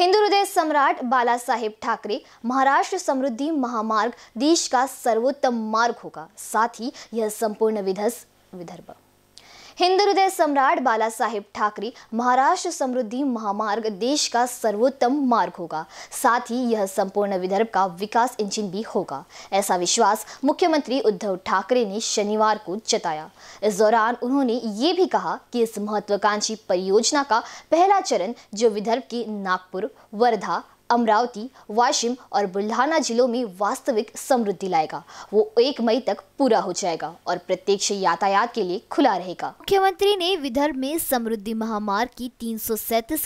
हिंदू हृदय सम्राट बाला साहेब ठाकरे महाराष्ट्र समृद्धि महामार्ग देश का सर्वोत्तम मार्ग होगा साथ ही यह संपूर्ण विधस विदर्भ हिंद हृदय सम्राट बाला साहेब ठाकरे महाराष्ट्र समृद्धि महामार्ग देश का सर्वोत्तम मार्ग होगा साथ ही यह संपूर्ण विदर्भ का विकास इंजन भी होगा ऐसा विश्वास मुख्यमंत्री उद्धव ठाकरे ने शनिवार को जताया इस दौरान उन्होंने ये भी कहा कि इस महत्वाकांक्षी परियोजना का पहला चरण जो विदर्भ के नागपुर वर्धा अमरावती वाशिम और बुल्ढाना जिलों में वास्तविक समृद्धि लाएगा वो एक मई तक पूरा हो जाएगा और प्रत्यक्ष यातायात के लिए खुला रहेगा मुख्यमंत्री ने विदर्भ में समृद्धि महामार्ग की तीन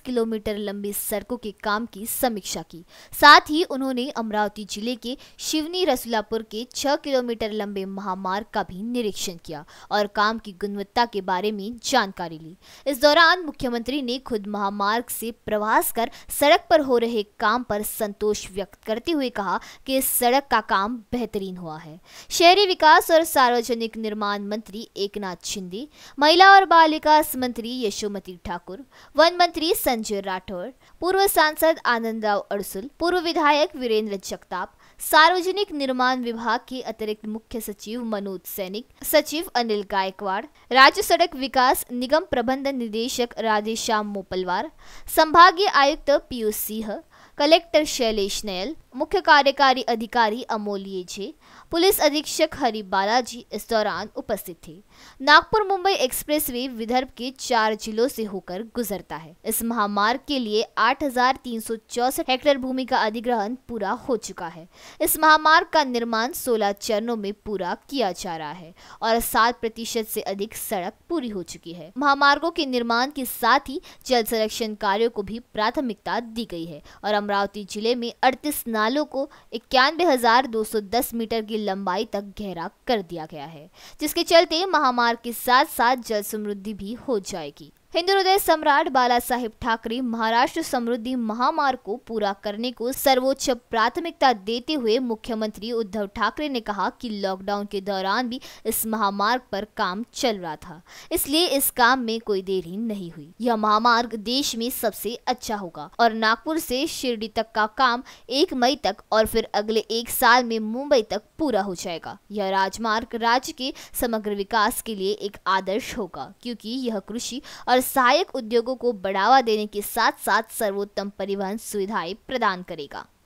किलोमीटर लंबी सड़कों के काम की समीक्षा की साथ ही उन्होंने अमरावती जिले के शिवनी रसुलापुर के छह किलोमीटर लंबे महामार्ग का भी निरीक्षण किया और काम की गुणवत्ता के बारे में जानकारी ली इस दौरान मुख्यमंत्री ने खुद महामार्ग से प्रवास कर सड़क पर हो रहे काम काम पर संतोष व्यक्त करते हुए कहा कि इस सड़क का काम बेहतरीन हुआ है शहरी विकास और सार्वजनिक निर्माण मंत्री एकनाथ शिंदे महिला और बाल विकास मंत्री यशोमती ठाकुर वन मंत्री संजय राठौर पूर्व सांसद आनंद राव अड़सुल पूर्व विधायक वीरेंद्र जगताप सार्वजनिक निर्माण विभाग के अतिरिक्त मुख्य सचिव मनोज सैनिक सचिव अनिल गायकवाड़ राज्य सड़क विकास निगम प्रबंध निदेशक राधेश्याम मोपलवार संभागीय आयुक्त पीयूष सिंह कलेक्टर शैलेश नयल मुख्य कार्यकारी अधिकारी अमोलिये जे पुलिस अधीक्षक हरि बालाजी इस दौरान उपस्थित थे नागपुर मुंबई एक्सप्रेस वे विदर्भ के चार जिलों से होकर गुजरता है इस महामार्ग के लिए 8,364 हेक्टेयर भूमि का अधिग्रहण पूरा हो चुका है इस महामार्ग का निर्माण 16 चरणों में पूरा किया जा रहा है और सात प्रतिशत से अधिक सड़क पूरी हो चुकी है महामार्गों के निर्माण के साथ ही जल संरक्षण कार्यो को भी प्राथमिकता दी गई है और अमरावती जिले में 38 नालों को इक्यानवे मीटर की लंबाई तक गहरा कर दिया गया है जिसके चलते महामार्ग के साथ साथ जल समृद्धि भी हो जाएगी हिंदू हृदय सम्राट बाला साहेब ठाकरे महाराष्ट्र समृद्धि महामार्ग को पूरा करने को सर्वोच्च प्राथमिकता देते हुए मुख्यमंत्री उद्धव ठाकरे ने कहा कि लॉकडाउन के दौरान भी इस महामार्ग पर काम चल रहा था इसलिए इस काम में कोई देरी नहीं हुई यह महामार्ग देश में सबसे अच्छा होगा और नागपुर से शिरडी तक का काम एक मई तक और फिर अगले एक साल में मुंबई तक पूरा हो जाएगा यह राजमार्ग राज्य के समग्र विकास के लिए एक आदर्श होगा क्योंकि यह कृषि और सहायक उद्योगों को बढ़ावा देने के साथ साथ सर्वोत्तम परिवहन सुविधाएं प्रदान करेगा